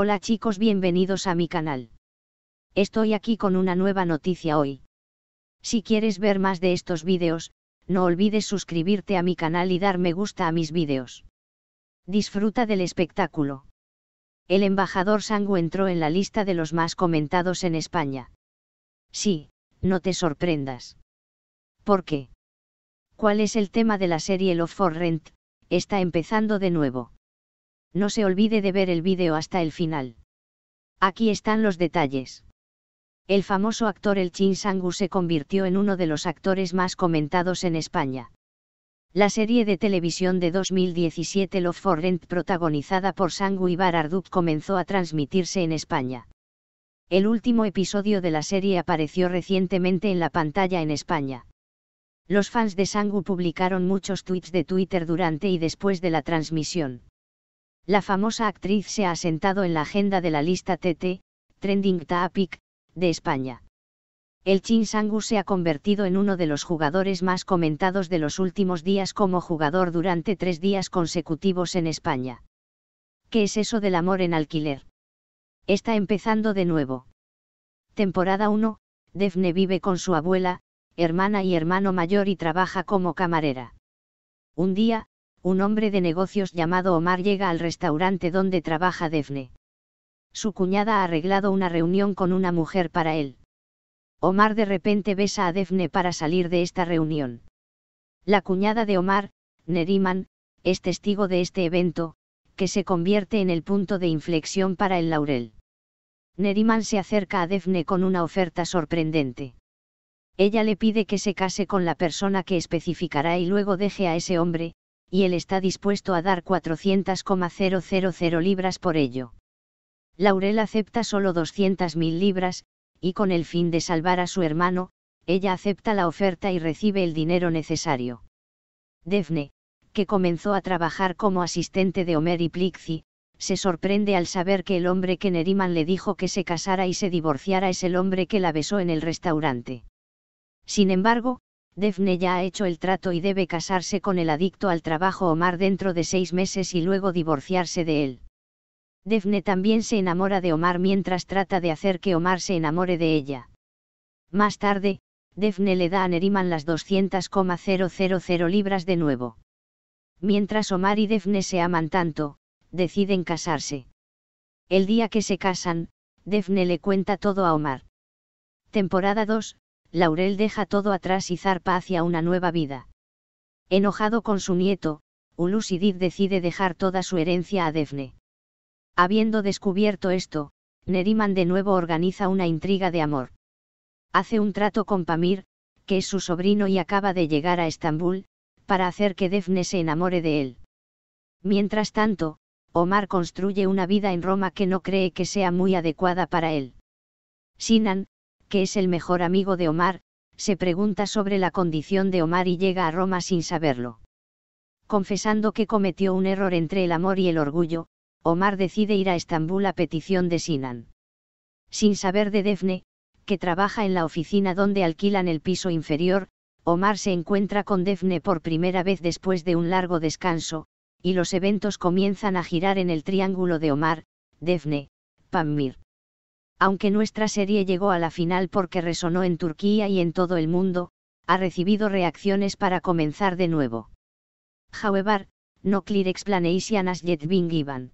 Hola chicos, bienvenidos a mi canal. Estoy aquí con una nueva noticia hoy. Si quieres ver más de estos vídeos, no olvides suscribirte a mi canal y dar me gusta a mis vídeos. Disfruta del espectáculo. El embajador Sangu entró en la lista de los más comentados en España. Sí, no te sorprendas. ¿Por qué? ¿Cuál es el tema de la serie Love for Rent? Está empezando de nuevo. No se olvide de ver el vídeo hasta el final. Aquí están los detalles. El famoso actor El Chin Sangu se convirtió en uno de los actores más comentados en España. La serie de televisión de 2017 Love for Rent protagonizada por Sangu y comenzó a transmitirse en España. El último episodio de la serie apareció recientemente en la pantalla en España. Los fans de Sangu publicaron muchos tweets de Twitter durante y después de la transmisión. La famosa actriz se ha asentado en la agenda de la lista TT, Trending Topic, de España. El Chinsangu se ha convertido en uno de los jugadores más comentados de los últimos días como jugador durante tres días consecutivos en España. ¿Qué es eso del amor en alquiler? Está empezando de nuevo. Temporada 1, Defne vive con su abuela, hermana y hermano mayor y trabaja como camarera. Un día, un hombre de negocios llamado Omar llega al restaurante donde trabaja Defne. Su cuñada ha arreglado una reunión con una mujer para él. Omar de repente besa a Defne para salir de esta reunión. La cuñada de Omar, Neriman, es testigo de este evento, que se convierte en el punto de inflexión para el laurel. Neriman se acerca a Defne con una oferta sorprendente. Ella le pide que se case con la persona que especificará y luego deje a ese hombre, y él está dispuesto a dar 400,000 libras por ello. Laurel acepta solo 200.000 libras, y con el fin de salvar a su hermano, ella acepta la oferta y recibe el dinero necesario. Defne, que comenzó a trabajar como asistente de Homer y Plixi, se sorprende al saber que el hombre que Neriman le dijo que se casara y se divorciara es el hombre que la besó en el restaurante. Sin embargo, Defne ya ha hecho el trato y debe casarse con el adicto al trabajo Omar dentro de seis meses y luego divorciarse de él. Defne también se enamora de Omar mientras trata de hacer que Omar se enamore de ella. Más tarde, Defne le da a Neriman las 200,000 libras de nuevo. Mientras Omar y Defne se aman tanto, deciden casarse. El día que se casan, Defne le cuenta todo a Omar. Temporada 2, Laurel deja todo atrás y zarpa hacia una nueva vida. Enojado con su nieto, Ulusidid decide dejar toda su herencia a Defne. Habiendo descubierto esto, Neriman de nuevo organiza una intriga de amor. Hace un trato con Pamir, que es su sobrino y acaba de llegar a Estambul, para hacer que Defne se enamore de él. Mientras tanto, Omar construye una vida en Roma que no cree que sea muy adecuada para él. Sinan, que es el mejor amigo de Omar, se pregunta sobre la condición de Omar y llega a Roma sin saberlo. Confesando que cometió un error entre el amor y el orgullo, Omar decide ir a Estambul a petición de Sinan. Sin saber de Defne, que trabaja en la oficina donde alquilan el piso inferior, Omar se encuentra con Defne por primera vez después de un largo descanso, y los eventos comienzan a girar en el triángulo de Omar, Defne, Pamir aunque nuestra serie llegó a la final porque resonó en Turquía y en todo el mundo, ha recibido reacciones para comenzar de nuevo. However, no clear explanation as yet been given.